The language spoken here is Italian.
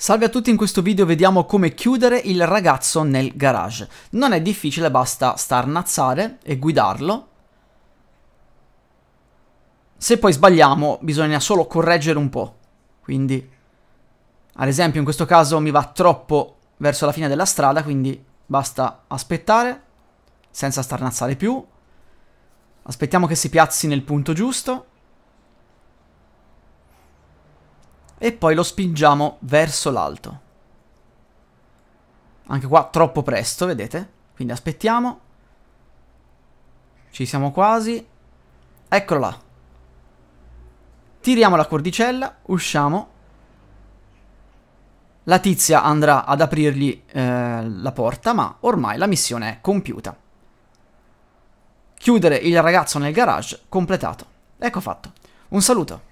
Salve a tutti, in questo video vediamo come chiudere il ragazzo nel garage. Non è difficile, basta starnazzare e guidarlo. Se poi sbagliamo bisogna solo correggere un po', quindi ad esempio in questo caso mi va troppo verso la fine della strada, quindi basta aspettare senza starnazzare più. Aspettiamo che si piazzi nel punto giusto. e poi lo spingiamo verso l'alto. Anche qua troppo presto, vedete? Quindi aspettiamo. Ci siamo quasi. Eccolo là. Tiriamo la cordicella, usciamo. La tizia andrà ad aprirgli eh, la porta, ma ormai la missione è compiuta. Chiudere il ragazzo nel garage, completato. Ecco fatto. Un saluto.